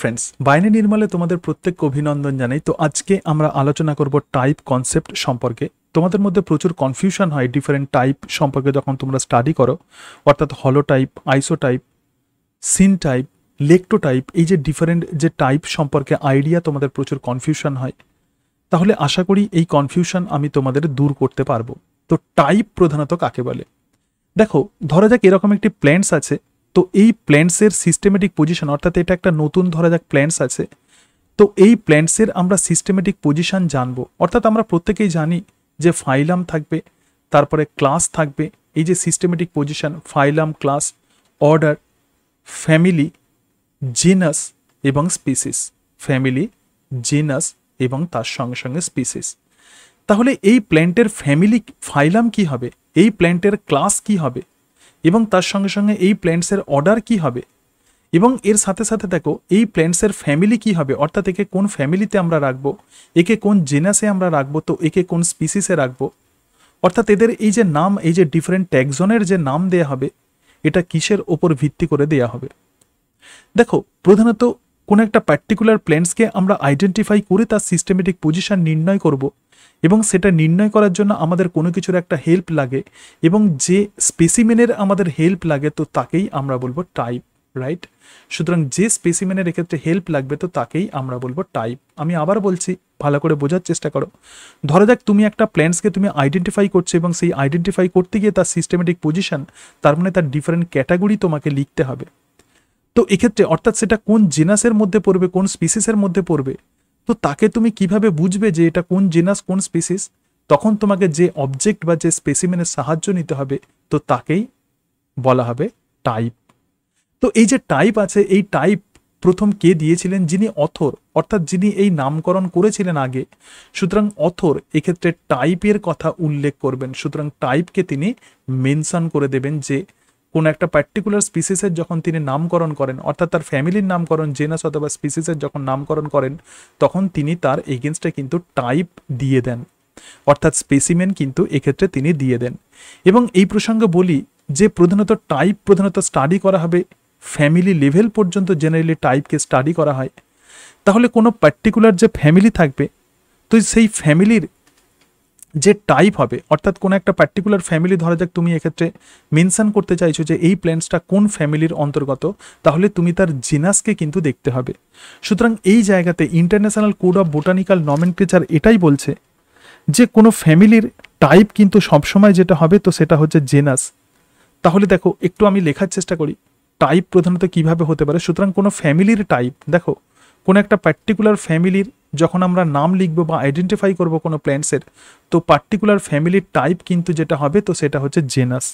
Friends বাইনে নির্মালে তোমাদের প্রত্যেককে অভিনন্দন জানাই তো আজকে আমরা আলোচনা করব টাইপ কনসেপ্ট সম্পর্কে তোমাদের মধ্যে প্রচুর কনফিউশন হয় ডিফারেন্ট টাইপ সম্পর্কে যখন তোমরা স্টাডি করো অর্থাৎ holotype isotype syntype lectotype এই যে ডিফারেন্ট যে টাইপ সম্পর্কে আইডিয়া তোমাদের প্রচুর কনফিউশন হয় তাহলে আশা করি এই কনফিউশন আমি তোমাদের দূর করতে পারবো তো টাইপ প্রধানত কাকে বলে দেখো ধরা যাক এরকম একটি প্ল্যান্টস আছে তো এই প্ল্যান্টসের সিস্টেমেটিক পজিশন অর্থাৎ এটা একটা নতুন ধরা যাক প্ল্যান্টস আছে তো এই প্ল্যান্টসের আমরা সিস্টেমেটিক পজিশন জানবো অর্থাৎ আমরা প্রত্যেকেই জানি যে ফাইলাম থাকবে তারপরে ক্লাস থাকবে এই যে systematic position phylum class order family genus এবং স্পিসিস ফ্যামিলি জিনাস এবং তার সঙ্গে সঙ্গে স্পিসিস তাহলে এই প্ল্যান্টের ফ্যামিলি ফাইলাম কি হবে এই প্ল্যান্টের ক্লাস কি হবে এবং তার সঙ্গে সঙ্গে এই প্ল্যান্টসের অর্ডার কি হবে এবং এর সাথে সাথে দেখো এই প্ল্যান্টসের ফ্যামিলি কি হবে অর্থাৎ একে কোন ফ্যামিলিতে আমরা রাখবো একে কোন জেনাসে আমরা রাখবো তো একে কোন স্পিসিসে রাখবো অর্থাৎ এদের এই যে নাম এই যে ডিফারেন্ট ট্যাক্সনের যে নাম দেয়া হবে এটা কিসের ওপর ভিত্তি করে দেয়া হবে দেখো প্রধানত কোনো একটা পার্টিকুলার প্ল্যান্টসকে আমরা আইডেন্টিফাই করে তার সিস্টেমেটিক পজিশান নির্ণয় করব এবং সেটা নির্ণয় করার জন্য আমাদের কোনো কিছুর একটা হেল্প লাগে এবং যে স্পেসিমেনের আমাদের হেল্প লাগে তো তাকেই আমরা বলবো টাইপ রাইট সুতরাং যে স্পেসিমেনের এক্ষেত্রে হেল্প লাগবে তো তাকেই আমরা বলবো টাইপ আমি আবার বলছি ভালো করে বোঝার চেষ্টা করো ধরে দেখ তুমি একটা প্ল্যান্টসকে তুমি আইডেন্টিফাই করছো এবং সেই আইডেন্টিফাই করতে গিয়ে তার সিস্টেমেটিক পজিশন তার মানে তার ডিফারেন্ট ক্যাটাগরি তোমাকে লিখতে হবে তো এক্ষেত্রে অর্থাৎ সেটা কোন জেনাসের মধ্যে পড়বে কোন স্পিসিসের মধ্যে পড়বে তো তাকে তুমি কিভাবে বুঝবে যে এটা কোন জেনাস কোন স্পিসিস তখন তোমাকে যে অবজেক্ট বা যে স্পেসিমেনের সাহায্য নিতে হবে তো তাকেই বলা হবে টাইপ তো এই যে টাইপ আছে এই টাইপ প্রথম কে দিয়েছিলেন যিনি অথর অর্থাৎ যিনি এই নামকরণ করেছিলেন আগে সুতরাং অথর এক্ষেত্রে টাইপের কথা উল্লেখ করবেন সুতরাং টাইপকে তিনি মেনশন করে দেবেন যে কোনো একটা পার্টিকুলার স্পিসিসের যখন তিনি নামকরণ করেন অর্থাৎ তার ফ্যামিলির নামকরণ জেনাস অথবা স্পিসিসের যখন নামকরণ করেন তখন তিনি তার এগেনস্টে কিন্তু টাইপ দিয়ে দেন অর্থাৎ স্পেসিমেন কিন্তু এক্ষেত্রে তিনি দিয়ে দেন এবং এই প্রসঙ্গে বলি যে প্রধানত টাইপ প্রধানত স্টাডি করা হবে ফ্যামিলি লেভেল পর্যন্ত জেনারেলি টাইপকে স্টাডি করা হয় তাহলে কোনো পার্টিকুলার যে ফ্যামিলি থাকবে তো সেই ফ্যামিলির যে টাইপ হবে অর্থাৎ কোনো একটা পার্টিকুলার ফ্যামিলি ধরা যাক তুমি এক্ষেত্রে মেনশান করতে চাইছো যে এই প্ল্যান্টসটা কোন ফ্যামিলির অন্তর্গত তাহলে তুমি তার জিনাসকে কিন্তু দেখতে হবে সুতরাং এই জায়গাতে international code of botanical nomenclature এটাই বলছে যে কোনো ফ্যামিলির টাইপ কিন্তু সবসময় যেটা হবে তো সেটা হচ্ছে জেনাস তাহলে দেখো একটু আমি লেখার চেষ্টা করি টাইপ প্রধানত কিভাবে হতে পারে সুতরাং কোনো ফ্যামিলির টাইপ দেখো কোনো একটা পার্টিকুলার ফ্যামিলির যখন আমরা নাম লিখব বা আইডেন্টিফাই করব কোনো প্ল্যান্টসের তো পার্টিকুলার ফ্যামিলির টাইপ কিন্তু যেটা হবে তো সেটা হচ্ছে জেনাস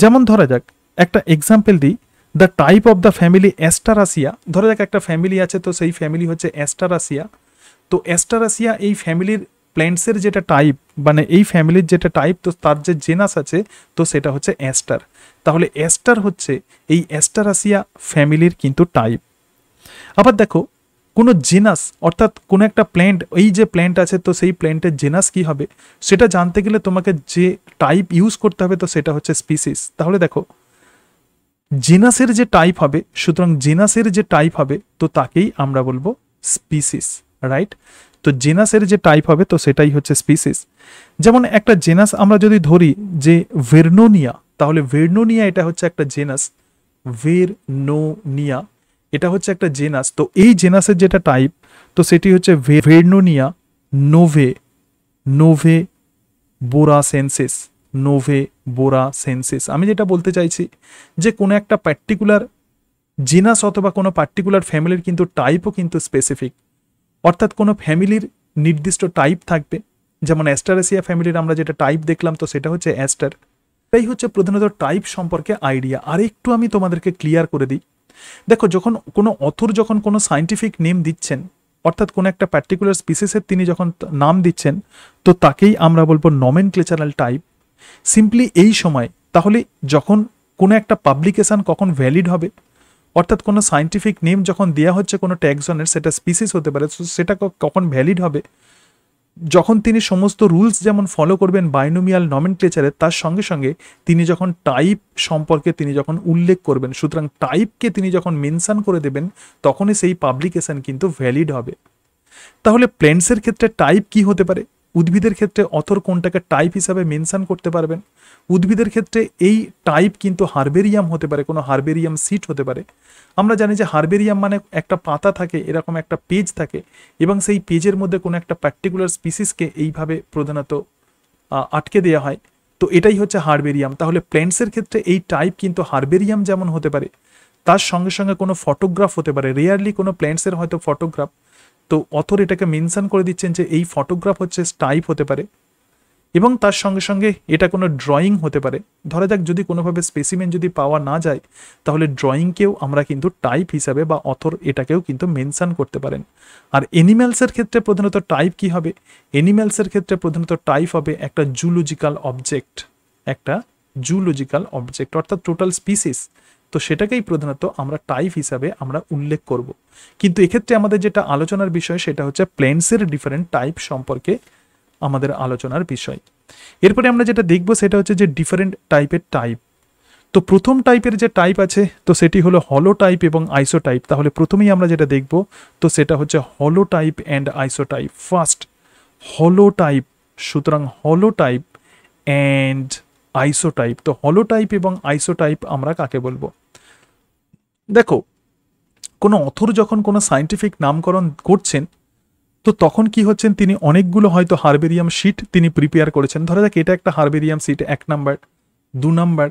যেমন ধরা যাক একটা এক্সাম্পল দিই the type of the family Asteraceae ধরা যাক একটা ফ্যামিলি আছে তো সেই ফ্যামিলি হচ্ছে অ্যাস্টারাসিয়া তো অ্যাস্টারাসিয়া এই ফ্যামিলির প্ল্যান্টসের যেটা টাইপ মানে এই ফ্যামিলির যেটা টাইপ তো তার যে জেনাস আছে তো সেটা হচ্ছে অ্যাস্টার তাহলে অ্যাস্টার হচ্ছে এই অ্যাস্টারাসিয়া ফ্যামিলির কিন্তু টাইপ আবার দেখো কোনো জেনাস অর্থাৎ কোনো একটা প্ল্যান্ট এই যে প্ল্যান্ট আছে তো সেই প্ল্যান্টের জেনাস কি হবে সেটা জানতে গেলে তোমাকে যে টাইপ ইউজ করতে হবে তো সেটা হচ্ছে স্পিসিস তাহলে দেখো জেনাসের যে টাইপ হবে সুতরাং জেনাসের যে টাইপ হবে তো তাকেই আমরা বলবো স্পিসিস রাইট তো জেনাসের যে টাইপ হবে তো সেটাই হচ্ছে স্পিসিস যেমন একটা জেনাস আমরা যদি ধরি যে ভেরনোনিয়া তাহলে ভেরনোনিয়া এটা হচ্ছে একটা জেনাস ভেরনোনিয়া এটা হচ্ছে একটা জেনাস তো এই জেনাসের যেটা টাইপ তো সেটি হচ্ছে ভেরনোনিয়া নোভে নোভে বোরা সেন্সেস নোভে বোরা সেন্সেস আমি যেটা বলতে চাইছি যে কোনো একটা পার্টিকুলার জিনাস অথবা কোনো পার্টিকুলার ফ্যামিলির কিন্তু টাইপও কিন্তু স্পেসিফিক অর্থাৎ কোনো ফ্যামিলির নির্দিষ্ট টাইপ থাকবে যেমন অ্যাস্টারেসিয়া ফ্যামিলির আমরা যেটা টাইপ দেখলাম তো সেটা হচ্ছে অ্যাস্টার তাই হচ্ছে প্রধানত টাইপ সম্পর্কে আইডিয়া আর একটু আমি তোমাদেরকে ক্লিয়ার করে দিই দেখো যখন কোনো অথর যখন কোনো সাইন্টিফিক নেম দিচ্ছেন অর্থাৎ কোনো একটা পার্টিকুলার স্পিসিসের তিনি যখন নাম দিচ্ছেন তো তাকেই আমরা বলবো নমেন ক্লেচারাল টাইপ সিম্পলি এই সময় তাহলে যখন কোনো একটা পাবলিকেশান কখন ভ্যালিড হবে অর্থাৎ কোনো সাইন্টিফিক নেম যখন দেওয়া হচ্ছে কোনো ট্যাক্সনের সেটা স্পিসিস হতে পারে সেটা কখন ভ্যালিড হবে যখন তিনি সমস্ত রুলস যেমন ফলো করবেন বাইনোমিয়াল নমেনক্লেচারে তার সঙ্গে সঙ্গে তিনি যখন টাইপ সম্পর্কে তিনি যখন উল্লেখ করবেন সুতরাং টাইপকে তিনি যখন মেনশান করে দেবেন তখনই সেই পাবলিকেশন কিন্তু ভ্যালিড হবে তাহলে প্লেন্টসের ক্ষেত্রে টাইপ কি হতে পারে উদ্ভিদের ক্ষেত্রে অথর কোনটাকে টাইপ হিসাবে মেনশান করতে পারবেন উদ্ভিদের ক্ষেত্রে এই টাইপ কিন্তু হারবেরিয়াম হতে পারে কোনো হারবেরিয়াম সিট হতে পারে আমরা জানি যে হারবেরিয়াম মানে একটা পাতা থাকে এরকম একটা পেজ থাকে এবং সেই পেজের মধ্যে কোনো একটা পার্টিকুলার স্পিসিসকে এইভাবে প্রধানত আটকে দেওয়া হয় তো এটাই হচ্ছে হারবেরিয়াম তাহলে প্ল্যান্টসের ক্ষেত্রে এই টাইপ কিন্তু হারবেরিয়াম যেমন হতে পারে তার সঙ্গে সঙ্গে কোনো ফটোগ্রাফ হতে পারে রেয়ারলি কোনো প্ল্যান্টসের হয়তো ফটোগ্রাফ তো অথর এটাকে মেনশান করে দিচ্ছেন যে এই ফটোগ্রাফ হচ্ছে স্টাইপ হতে পারে এবং তার সঙ্গে সঙ্গে এটা কোনো ড্রয়িং হতে পারে ধরা যাক যদি কোনোভাবে স্পেসিমেন যদি পাওয়া না যায় তাহলে ড্রয়িংকেও আমরা কিন্তু টাইপ হিসাবে বা অথর এটাকেও কিন্তু মেনশান করতে পারেন আর এনিম্যালসের ক্ষেত্রে প্রধানত টাইপ কি হবে এনিম্যালসের ক্ষেত্রে প্রধানত টাইপ হবে একটা জুলজিক্যাল অবজেক্ট একটা জুলজিক্যাল অবজেক্ট অর্থাৎ টোটাল স্পিসিস তো সেটাকেই প্রধানত আমরা টাইপ হিসাবে আমরা উল্লেখ করব। কিন্তু এক্ষেত্রে আমাদের যেটা আলোচনার বিষয় সেটা হচ্ছে প্লেন্সের ডিফারেন্ট টাইপ সম্পর্কে আমাদের আলোচনার বিষয় এরপরে আমরা যেটা দেখব সেটা হচ্ছে যে ডিফারেন্ট টাইপের টাইপ তো প্রথম টাইপের যে টাইপ আছে তো সেটি হলো হলো টাইপ এবং আইসো টাইপ তাহলে প্রথমেই আমরা যেটা দেখব তো সেটা হচ্ছে holotype and isotype first holotype সুতরাং হলো টাইপ অ্যান্ড আইসো টাইপ তো হলো টাইপ এবং আইসো টাইপ আমরা কাকে বলবো দেখো কোনো অথর যখন কোনো সাইন্টিফিক নামকরণ করছেন তো তখন কি হচ্ছেন তিনি অনেকগুলো হয়তো হারবেরিয়াম শিট তিনি প্রিপেয়ার করেছেন ধরা যাক এটা একটা হারবেরিয়াম শিট এক নাম্বার দু নাম্বার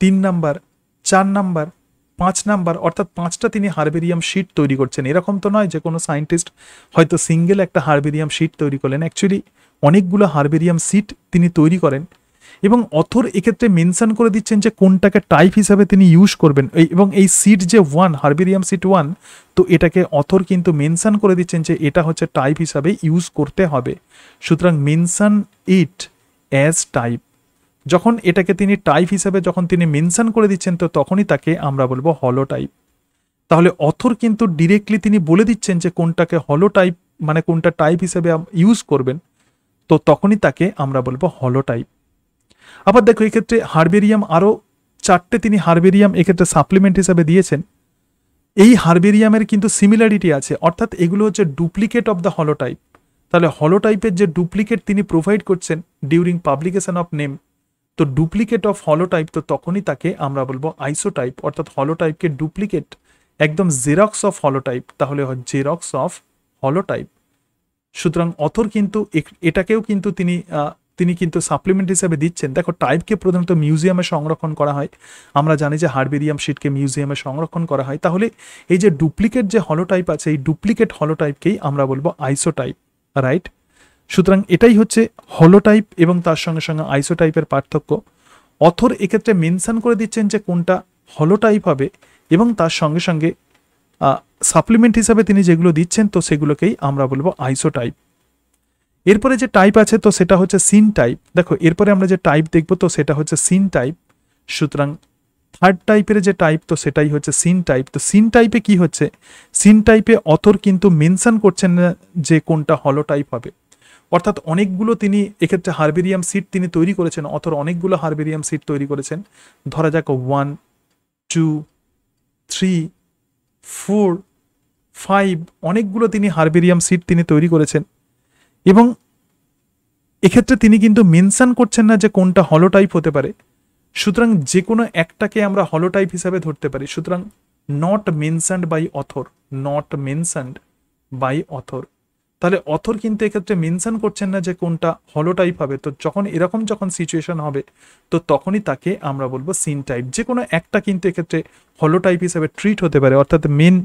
তিন নাম্বার চার নাম্বার পাঁচ নাম্বার অর্থাৎ পাঁচটা তিনি হারবেরিয়াম শিট তৈরি করছেন এরকম তো নয় যে কোনো সায়েন্টিস্ট হয়তো সিঙ্গেল একটা হারবেরিয়াম শিট তৈরি করলেন অ্যাকচুয়ালি অনেকগুলো হারবেরিয়াম শিট তিনি তৈরি করেন এবং অথর এক্ষেত্রে মেনশন করে দিচ্ছেন যে কোনটাকে টাইপ হিসাবে তিনি ইউজ করবেন এবং এই সিট যে ওয়ান হার্বেরিয়াম সিট ওয়ান তো এটাকে অথর কিন্তু মেনশন করে দিচ্ছেন যে এটা হচ্ছে টাইপ হিসাবে ইউজ করতে হবে সুতরাং মেনশন ইট অ্যাজ টাইপ যখন এটাকে তিনি টাইপ হিসাবে যখন তিনি মেনশন করে দিচ্ছেন তো তখনই তাকে আমরা বলবো হলো টাইপ তাহলে অথর কিন্তু ডিরেক্টলি তিনি বলে দিচ্ছেন যে কোনটাকে হলো টাইপ মানে কোনটা টাইপ হিসেবে ইউজ করবেন তো তখনই তাকে আমরা বলবো হলো টাইপ আবার দেখো এক্ষেত্রে হার্বেরিয়াম আরও চারটে তিনি হার্বেরিয়াম এক্ষেত্রে সাপ্লিমেন্ট হিসাবে দিয়েছেন এই হার্বেরিয়ামের কিন্তু সিমিলারিটি আছে অর্থাৎ এগুলো হচ্ছে ডুপ্লিকেট অব দ্য হলোটাইপ তাহলে হলোটাইপের যে ডুপ্লিকেট তিনি প্রোভাইড করছেন ডিউরিং পাবলিকেশন অফ নেম তো ডুপ্লিকেট অফ হলোটাইপ তো তখনই তাকে আমরা বলবো আইসোটাইপ অর্থাৎ হলোটাইপকে ডুপ্লিকেট একদম জেরক্স অফ হলোটাইপ তাহলে জেরক্স অফ হলোটাইপ সুতরাং অথর কিন্তু এটাকেও কিন্তু তিনি তিনি কিন্তু সাপ্লিমেন্ট হিসেবে দিচ্ছেন দেখো টাইপকে প্রধানত মিউজিয়ামে সংরক্ষণ করা হয় আমরা জানি যে হার্বেরিয়াম শিটকে মিউজিয়ামে সংরক্ষণ করা হয় তাহলে এই যে ডুপ্লিকেট যে হলোটাইপ আছে এই ডুপ্লিকেট হলোটাইপকেই আমরা বলবো আইসোটাইপ রাইট সুতরাং এটাই হচ্ছে হলোটাইপ এবং তার সঙ্গে সঙ্গে আইসোটাইপের পার্থক্য অথর এক্ষেত্রে মেনশান করে দিচ্ছেন যে কোনটা হলোটাইপ হবে এবং তার সঙ্গে সঙ্গে সাপ্লিমেন্ট হিসাবে তিনি যেগুলো দিচ্ছেন তো সেগুলোকেই আমরা বলবো আইসোটাইপ এরপরে যে টাইপ আছে তো সেটা হচ্ছে সিন টাইপ দেখো এরপরে আমরা যে টাইপ দেখব তো সেটা হচ্ছে সিন টাইপ সুতরাং থার্ড টাইপের যে টাইপ তো সেটাই হচ্ছে সিন টাইপ তো সিন টাইপে কি হচ্ছে সিন টাইপে অথর কিন্তু মেনশন করছেন না যে কোনটা হলো টাইপ হবে অর্থাৎ অনেকগুলো তিনি এক্ষেত্রে হারবেরিয়াম সিট তিনি তৈরি করেছেন অথর অনেকগুলো হারবেরিয়াম সিট তৈরি করেছেন ধরা যাক one two three four five অনেকগুলো তিনি হারবেরিয়াম সিট তিনি তৈরি করেছেন এবং এক্ষেত্রে তিনি কিন্তু মেনশান করছেন না যে কোনটা হলো টাইপ হতে পারে সুতরাং যে কোনো একটাকে আমরা হলো টাইপ হিসাবে ধরতে পারি সুতরাং not mentioned by author not mentioned by author তাহলে অথর কিন্তু এক্ষেত্রে মেনশান করছেন না যে কোনটা হলো টাইপ হবে তো যখন এরকম যখন সিচুয়েশন হবে তো তখনই তাকে আমরা বলবো সিন টাইপ যে কোনো একটা কিন্তু এক্ষেত্রে হলো টাইপ হিসাবে ট্রিট হতে পারে অর্থাৎ মেন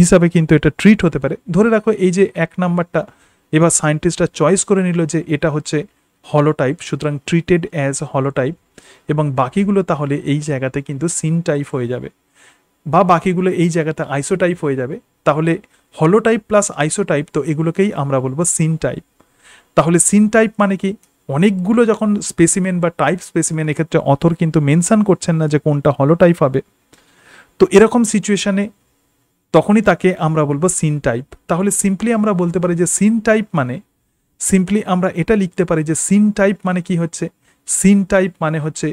হিসাবে কিন্তু এটা ট্রিট হতে পারে ধরে রাখো এই যে এক নাম্বারটা এবার সায়েন্টিস্টরা চয়েস করে নিল যে এটা হচ্ছে হলোটাইপ সুতরাং ট্রিটেড অ্যাজ হলোটাইপ এবং বাকিগুলো তাহলে এই জায়গাতে কিন্তু সিন টাইপ হয়ে যাবে বা বাকিগুলো এই জায়গাতে আইসোটাইপ হয়ে যাবে তাহলে হলোটাইপ প্লাস আইসোটাইপ তো এগুলোকেই আমরা বলবো সিন টাইপ তাহলে সিন টাইপ মানে কি অনেকগুলো যখন স্পেসিমেন বা টাইপ স্পেসিমেন এক্ষেত্রে অথর কিন্তু মেনশান করছেন না যে কোনটা হলোটাইপ হবে তো এরকম সিচুয়েশানে তখনই তাকে আমরা বলবো সিন টাইপ তাহলে সিম্পলি আমরা বলতে পারি যে সিন টাইপ মানে সিম্পলি আমরা এটা লিখতে পারি যে সিন টাইপ মানে কি হচ্ছে সিন টাইপ মানে হচ্ছে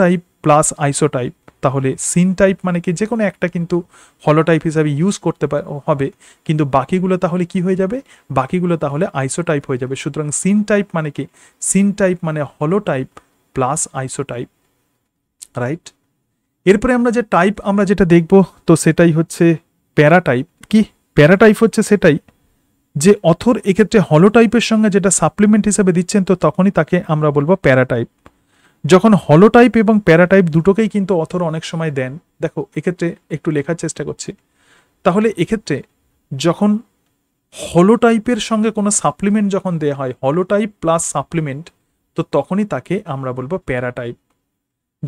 টাইপ প্লাস আইসো টাইপ তাহলে সিন টাইপ মানে কি যে কোনো একটা কিন্তু হলো টাইপ হিসাবে ইউজ করতে হবে কিন্তু বাকিগুলো তাহলে কি হয়ে যাবে বাকিগুলো তাহলে আইসো টাইপ হয়ে যাবে সুতরাং সিন টাইপ মানে কি সিন টাইপ মানে হলো type plus isotype right এরপরে আমরা যে টাইপ আমরা যেটা দেখব তো সেটাই হচ্ছে প্যারাটাইপ কি প্যারাটাইপ হচ্ছে সেটাই যে অথর এক্ষেত্রে হলোটাইপের সঙ্গে যেটা সাপ্লিমেন্ট হিসেবে দিচ্ছেন তো তখনই তাকে আমরা বলবো প্যারাটাইপ যখন হলোটাইপ এবং প্যারাটাইপ দুটোকেই কিন্তু অথর অনেক সময় দেন দেখো এক্ষেত্রে একটু লেখার চেষ্টা করছি তাহলে এক্ষেত্রে যখন হলোটাইপের সঙ্গে কোনো সাপ্লিমেন্ট যখন দেওয়া হয় হলোটাইপ প্লাস সাপ্লিমেন্ট তো তখনই তাকে আমরা বলবো প্যারাটাইপ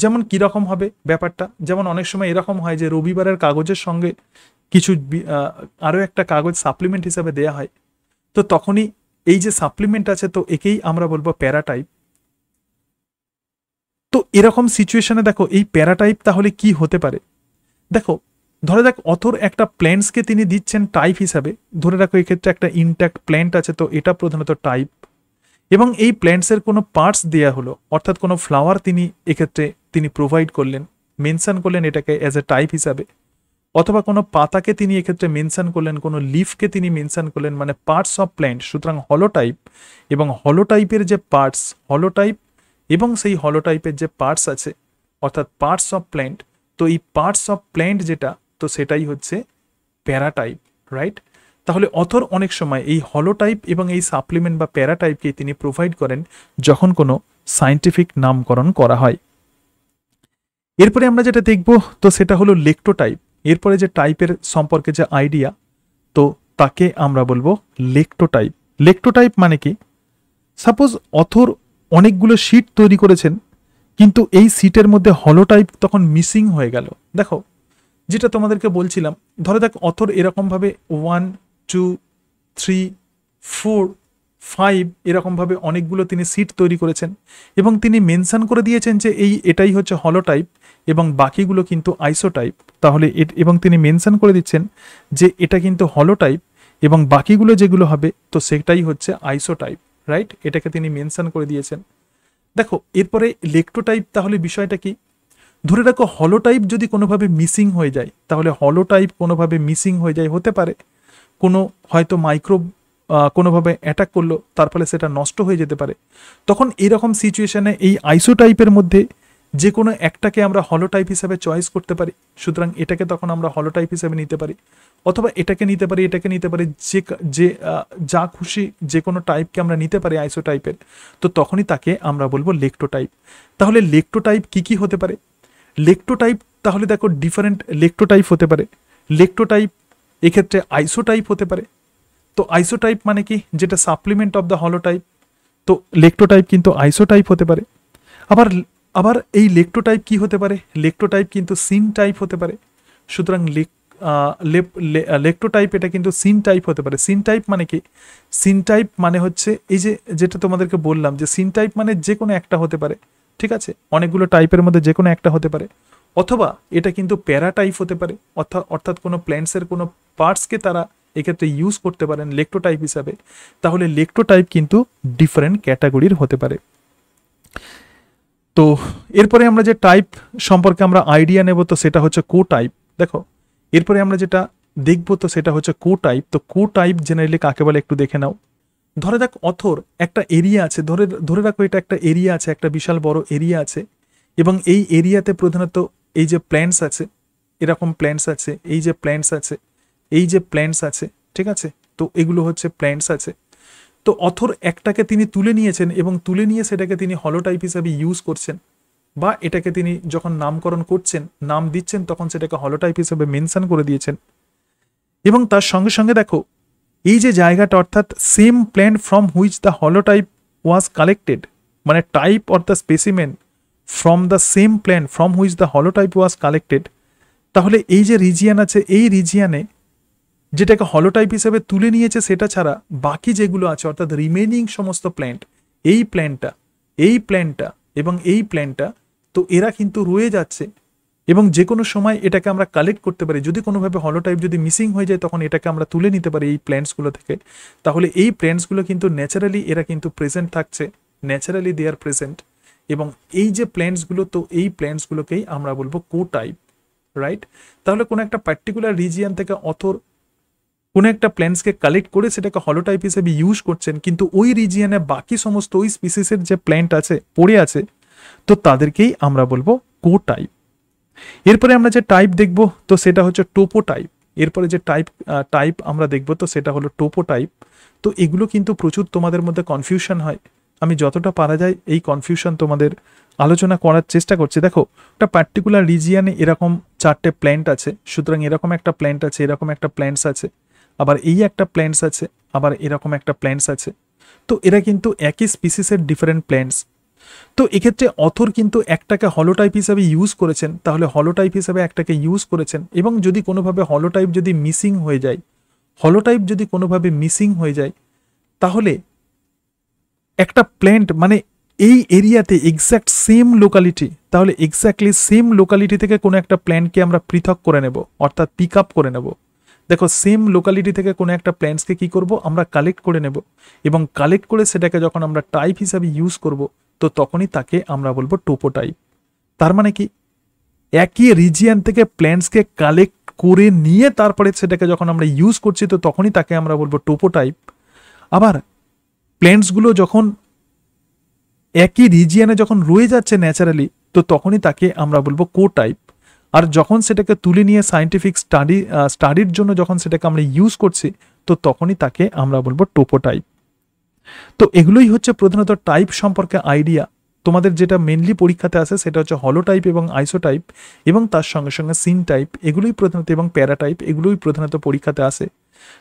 যেমন কীরকম হবে ব্যাপারটা যেমন অনেক সময় এরকম হয় যে রবিবারের কাগজের সঙ্গে কিছু আরও একটা কাগজ সাপ্লিমেন্ট হিসাবে দেয়া হয় তো তখনই এই যে সাপ্লিমেন্ট আছে তো একেই আমরা বলবো প্যারাটাইপ তো এরকম সিচুয়েশনে দেখো এই প্যারাটাইপ তাহলে কি হতে পারে দেখো ধরে দেখ অথর একটা প্ল্যান্টসকে তিনি দিচ্ছেন টাইপ হিসাবে ধরে রাখো এক্ষেত্রে একটা ইনট্যাক্ট প্ল্যান্ট আছে তো এটা প্রধানত টাইপ এবং এই প্ল্যান্টসের কোনো পার্টস দেয়া হলো অর্থাৎ কোনো ফ্লাওয়ার তিনি এক্ষেত্রে তিনি প্রোভাইড করলেন মেনশান করলেন এটাকে অ্যাজ এ টাইপ হিসাবে অথবা কোনো পাতাকে তিনি এক্ষেত্রে মেনশান করলেন কোনো লিফকে তিনি মেনশান করলেন মানে পার্টস অফ প্ল্যান্ট সুতরাং হলোটাইপ এবং হলোটাইপের যে পার্টস হলোটাইপ এবং সেই হলোটাইপের যে পার্টস আছে অর্থাৎ পার্টস অফ প্ল্যান্ট তো এই পার্টস অফ প্ল্যান্ট যেটা তো সেটাই হচ্ছে প্যারাটাইপ রাইট তাহলে অথর অনেক সময় এই হলোটাইপ এবং এই সাপ্লিমেন্ট বা প্যারাটাইপকে তিনি প্রোভাইড করেন যখন কোনো সায়েন্টিফিক নামকরণ করা হয় এরপরে আমরা যেটা দেখব তো সেটা হলো লেকটোটাইপ এরপরে যে টাইপের সম্পর্কে যে আইডিয়া তো তাকে আমরা বলবো লেকটোটাইপ লেকটোটাইপ মানে কি সাপোজ অথর অনেকগুলো শিট তৈরি করেছেন কিন্তু এই সিটের মধ্যে হলোটাইপ তখন মিসিং হয়ে গেল দেখো যেটা তোমাদেরকে বলছিলাম ধরো দেখ অথর এরকমভাবে one two three four five এরকমভাবে অনেকগুলো তিনি সিট তৈরি করেছেন এবং তিনি মেনশান করে দিয়েছেন যে এই এটাই হচ্ছে হলোটাইপ এবং বাকিগুলো কিন্তু আইসোটাইপ তাহলে এবং তিনি মেনশান করে দিচ্ছেন যে এটা কিন্তু হলোটাইপ এবং বাকিগুলো যেগুলো হবে তো সেটাই হচ্ছে আইসোটাইপ রাইট এটাকে তিনি মেনশান করে দিয়েছেন দেখো এরপরে টাইপ তাহলে বিষয়টা কি ধরে রাখো হলোটাইপ যদি কোনোভাবে মিসিং হয়ে যায় তাহলে হলোটাইপ কোনোভাবে মিসিং হয়ে যায় হতে পারে কোনো হয়তো মাইক্রো কোনোভাবে অ্যাটাক করলো তার ফলে সেটা নষ্ট হয়ে যেতে পারে তখন এরকম সিচুয়েশানে এই আইসো টাইপের মধ্যে যে কোনো একটাকে আমরা হলোটাইপ হিসাবে চয়েস করতে পারি সুতরাং এটাকে তখন আমরা হলোটাইপ হিসাবে নিতে পারি অথবা এটাকে নিতে পারি এটাকে নিতে পারি যে যে যা খুশি যে কোনো টাইপকে আমরা নিতে পারি আইসো টাইপের তো তখনই তাকে আমরা বলবো লেকটোটাইপ তাহলে লেকটোটাইপ কি কি হতে পারে লেকটোটাইপ তাহলে দেখো ডিফারেন্ট লেকটোটাইপ হতে পারে লেকটোটাইপ এক্ষেত্রে আইসোটাইপ হতে পারে তো আইসোটাইপ মানে কি যেটা সাপ্লিমেন্ট অফ দ্য হলোটাইপ তো লেকটোটাইপ কিন্তু আইসোটাইপ হতে পারে আবার আবার এই লেকটোটাইপ কি হতে পারে লেকটোটাইপ কিন্তু সিন টাইপ হতে পারে সুতরাং লেক লেকটোটাইপ এটা কিন্তু সিন টাইপ হতে পারে সিন টাইপ মানে কি সিন টাইপ মানে হচ্ছে এই যে যেটা তোমাদেরকে বললাম যে সিন টাইপ মানে যে কোনো একটা হতে পারে ঠিক আছে অনেকগুলো টাইপের মধ্যে যে কোনো একটা হতে পারে অথবা এটা কিন্তু প্যারাটাইপ হতে পারে অর্থাৎ অর্থাৎ কোনো প্ল্যান্টসের কোনো পার্টসকে তারা এক্ষেত্রে ইউজ করতে পারেন লেকটোটাইপ হিসাবে তাহলে লেকটোটাইপ কিন্তু ডিফারেন্ট ক্যাটাগরির হতে পারে তো এরপরে আমরা যে টাইপ সম্পর্কে আমরা আইডিয়া নেব তো সেটা হচ্ছে কো টাইপ দেখো এরপরে আমরা যেটা দেখব তো সেটা হচ্ছে কো টাইপ তো কো টাইপ জেনারেলি কাকে বলে একটু দেখে নাও ধরে দেখ অথর একটা এরিয়া আছে ধরে ধরে রাখো এটা একটা এরিয়া আছে একটা বিশাল বড় এরিয়া আছে এবং এই এরিয়াতে প্রধানত এই যে প্ল্যান্টস আছে এরকম প্ল্যান্টস আছে এই যে প্ল্যান্টস আছে এই যে প্ল্যান্টস আছে ঠিক আছে তো এগুলো হচ্ছে প্ল্যান্টস আছে তো অথর একটাকে তিনি তুলে নিয়েছেন এবং তুলে নিয়ে সেটাকে তিনি হলোটাইপ হিসাবে ইউজ করছেন বা এটাকে তিনি যখন নামকরণ করছেন নাম দিচ্ছেন তখন সেটাকে হলোটাইপ হিসেবে মেনশন করে দিয়েছেন এবং তার সঙ্গে সঙ্গে দেখো এই যে জায়গাটা অর্থাৎ same plant from which the holotype was collected মানে type or the specimen from the same plant from which the holotype was collected তাহলে এই যে রিজিয়ান আছে এই রিজিয়ানে যেটাকে হলোটাইপ হিসেবে তুলে নিয়েছে সেটা ছাড়া বাকি যেগুলো আছে অর্থাৎ রিমেনিং সমস্ত প্ল্যান্ট এই প্ল্যানটা এই প্ল্যানটা এবং এই প্ল্যানটা তো এরা কিন্তু রয়ে যাচ্ছে এবং যে কোনো সময় এটাকে আমরা কালেক্ট করতে পারি যদি কোনোভাবে হলোটাইপ যদি মিসিং হয়ে যায় তখন এটাকে আমরা তুলে নিতে পারি এই প্ল্যান্টসগুলো থেকে তাহলে এই প্ল্যান্টসগুলো কিন্তু ন্যাচারালি এরা কিন্তু প্রেজেন্ট থাকছে ন্যাচারালি দে আর প্রেজেন্ট এবং এই যে প্ল্যান্টসগুলো তো এই প্ল্যান্টসগুলোকেই আমরা বলবো কো টাইপ রাইট তাহলে কোনো একটা পার্টিকুলার রিজিয়ান থেকে অথর কোনো একটা প্ল্যান্টসকে কালেক্ট করে সেটাকে হলোটাইপ হিসেবে ইউজ করছেন কিন্তু ওই রিজিয়ানে বাকি সমস্ত ওই স্পিসিসের যে প্ল্যান্ট আছে পড়ে আছে তো তাদেরকেই আমরা বলবো কো টাইপ এরপরে আমরা যে টাইপ দেখব তো সেটা হচ্ছে টোপো টাইপ এরপরে যে টাইপ টাইপ আমরা দেখব তো সেটা হলো টোপো টাইপ তো এগুলো কিন্তু প্রচুর তোমাদের মধ্যে কনফিউশন হয় আমি যতটা পারা যায় এই কনফিউশন তোমাদের আলোচনা করার চেষ্টা করছি দেখো একটা পার্টিকুলার রিজিয়ানে এরকম চারটে প্ল্যান্ট আছে সুতরাং এরকম একটা প্ল্যান্ট আছে এরকম একটা প্ল্যান্টস আছে আবার এই একটা প্ল্যান্টস আছে আবার এরকম একটা প্ল্যান্টস আছে তো এরা কিন্তু একই স্পিসিসের ডিফারেন্ট প্ল্যান্টস তো এক্ষেত্রে অথর কিন্তু একটাকে হলোটাইপ হিসাবে ইউজ করেছেন তাহলে হলোটাইপ হিসাবে একটাকে ইউজ করেছেন এবং যদি কোনোভাবে হলোটাইপ যদি মিসিং হয়ে যায় হলোটাইপ যদি কোনোভাবে মিসিং হয়ে যায় তাহলে একটা প্ল্যান্ট মানে এই এরিয়াতে এক্স্যাক্ট সেম লোকালিটি তাহলে এক্স্যাক্টলি সেম লোকালিটি থেকে কোনো একটা প্ল্যান্টকে আমরা পৃথক করে নেব অর্থাৎ পিক আপ করে নেব দেখো সেম লোকালিটি থেকে কোনো একটা প্ল্যান্টসকে কি করব আমরা কালেক্ট করে নেব এবং কালেক্ট করে সেটাকে যখন আমরা টাইপ হিসাবে ইউজ করব তো তখনই তাকে আমরা বলবো টোপো টাইপ তার মানে কি একই রিজিয়ান থেকে প্ল্যান্টসকে কালেক্ট করে নিয়ে তারপরে সেটাকে যখন আমরা ইউজ করছি তো তখনই তাকে আমরা বলবো টোপো টাইপ আবার প্ল্যান্টসগুলো যখন একই রিজিয়ানে যখন রয়ে যাচ্ছে ন্যাচারালি তো তখনই তাকে আমরা বলবো কো টাইপ আর যখন সেটাকে তুলে নিয়ে সায়েন্টিফিক স্টাডি স্টাডির জন্য যখন সেটাকে আমরা ইউজ করছি তো তখনই তাকে আমরা বলবো টাইপ তো এগুলোই হচ্ছে প্রধানত টাইপ সম্পর্কে আইডিয়া তোমাদের যেটা মেনলি পরীক্ষাতে আসে সেটা হচ্ছে হলোটাইপ এবং আইসোটাইপ এবং তার সঙ্গে সঙ্গে সিন টাইপ এগুলোই প্রধানত এবং প্যারাটাইপ এগুলোই প্রধানত পরীক্ষাতে আসে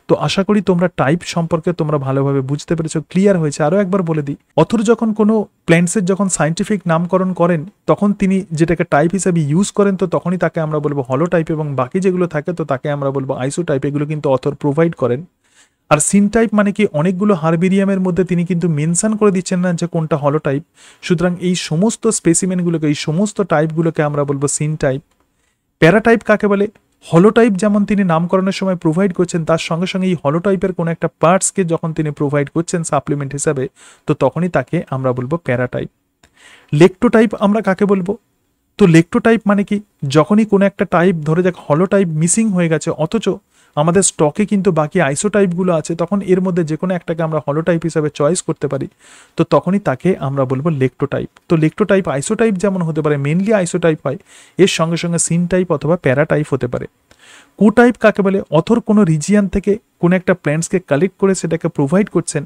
তো আশা করি তোমরা টাইপ সম্পর্কে তোমরা ভালোভাবে বুঝতে পেরেছো ক্লিয়ার হয়েছে আরও একবার বলে দিই অথর যখন কোনো প্ল্যান্টসের যখন সাইন্টিফিক নামকরণ করেন তখন তিনি যেটাকে টাইপ হিসাবে ইউজ করেন তো তখনই তাকে আমরা বলবো হলো টাইপ এবং বাকি যেগুলো থাকে তো তাকে আমরা বলবো আইসো টাইপ এগুলো কিন্তু অথর প্রোভাইড করেন আর সিন টাইপ মানে কি অনেকগুলো হারবেরিয়ামের মধ্যে তিনি কিন্তু মেনশান করে দিচ্ছেন না যে কোনটা হলো টাইপ সুতরাং এই সমস্ত স্পেসিমেনগুলোকে এই সমস্ত টাইপগুলোকে আমরা বলবো সিন টাইপ প্যারাটাইপ কাকে বলে হলোটাইপ যেমন তিনি নামকরণের সময় প্রোভাইড করছেন তার সঙ্গে সঙ্গে এই হলোটাইপের কোনো একটা পার্টসকে যখন তিনি প্রোভাইড করছেন সাপ্লিমেন্ট হিসাবে তো তখনই তাকে আমরা বলবো প্যারাটাইপ লেকটোটাইপ আমরা কাকে বলবো তো লেকটোটাইপ মানে কি যখনই কোনো একটা টাইপ ধরে যাক হলোটাইপ মিসিং হয়ে গেছে অথচ আমাদের স্টকে কিন্তু বাকি আইসোটাইপগুলো আছে তখন এর মধ্যে যে কোনো একটাকে আমরা হলোটাইপ হিসাবে চয়েস করতে পারি তো তখনই তাকে আমরা বলবো লেকটোটাইপ তো লেকটোটাইপ আইসোটাইপ যেমন হতে পারে মেনলি আইসোটাইপ হয় এর সঙ্গে সঙ্গে সিন টাইপ অথবা প্যারাটাইপ হতে পারে কোটাইপ কাকে বলে অথর কোনো রিজিয়ান থেকে কোনো একটা প্ল্যান্টসকে কালেক্ট করে সেটাকে প্রোভাইড করছেন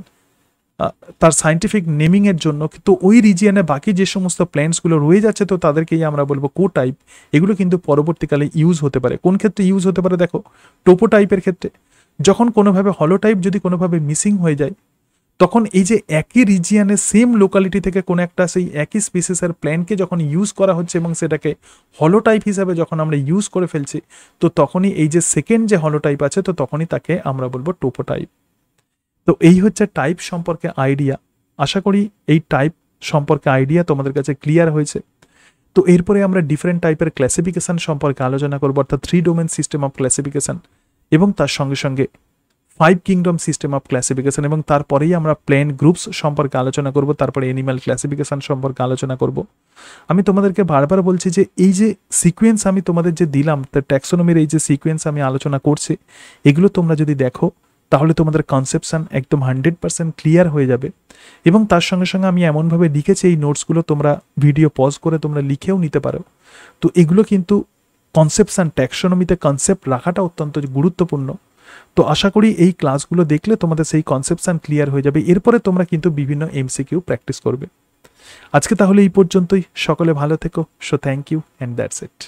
তার সাইন্টিফিক নেমিংয়ের জন্য কিন্তু ওই রিজিয়নে বাকি যে সমস্ত প্ল্যান্টসগুলো রয়ে যাচ্ছে তো তাদেরকেই আমরা বলবো কো টাইপ এগুলো কিন্তু পরবর্তীকালে ইউজ হতে পারে কোন ক্ষেত্রে ইউজ হতে পারে দেখো টোপো টাইপের ক্ষেত্রে যখন কোনোভাবে হলো টাইপ যদি কোনোভাবে মিসিং হয়ে যায় তখন এই যে একই রিজিয়ানে সেম লোকালিটি থেকে কোনো একটা সেই একই স্পিসিসের প্ল্যানকে যখন ইউজ করা হচ্ছে এবং সেটাকে হলো টাইপ হিসাবে যখন আমরা ইউজ করে ফেলছি তো তখনই এই যে সেকেন্ড যে হলো টাইপ আছে তো তখনই তাকে আমরা বলবো টোপো টাইপ তো এই হচ্ছে টাইপ সম্পর্কে আইডিয়া আশা করি এই টাইপ সম্পর্কে আইডিয়া তোমাদের কাছে ক্লিয়ার হয়েছে তো এরপরে আমরা ডিফারেন্ট টাইপের ক্লাসিফিকেশান সম্পর্কে আলোচনা করবো অর্থাৎ three domain system of classification এবং তার সঙ্গে সঙ্গে five kingdom system of classification এবং তারপরেই আমরা প্লেন গ্রুপস সম্পর্কে আলোচনা করব তারপরে এনিম্যাল ক্লাসিফিকেশান সম্পর্কে আলোচনা করব আমি তোমাদেরকে বারবার বলছি যে এই যে সিকোয়েন্স আমি তোমাদের যে দিলাম তার ট্যাক্সোনমির এই যে সিকোয়েন্স আমি আলোচনা করছি এগুলো তোমরা যদি দেখো তাহলে তোমাদের কনসেপশান একদম হান্ড্রেড পার্সেন্ট ক্লিয়ার হয়ে যাবে এবং তার সঙ্গে সঙ্গে আমি এমনভাবে লিখেছি এই নোটসগুলো তোমরা ভিডিও পজ করে তোমরা লিখেও নিতে পারো তো এগুলো কিন্তু কনসেপশান ট্যাক্সোনমিতে কনসেপ্ট রাখাটা অত্যন্ত গুরুত্বপূর্ণ তো আশা করি এই ক্লাসগুলো দেখলে তোমাদের সেই কনসেপশান ক্লিয়ার হয়ে যাবে এরপরে তোমরা কিন্তু বিভিন্ন এমসিকিউ প্র্যাকটিস করবে আজকে তাহলে এই পর্যন্তই সকলে ভালো থেকো so thank you and that's it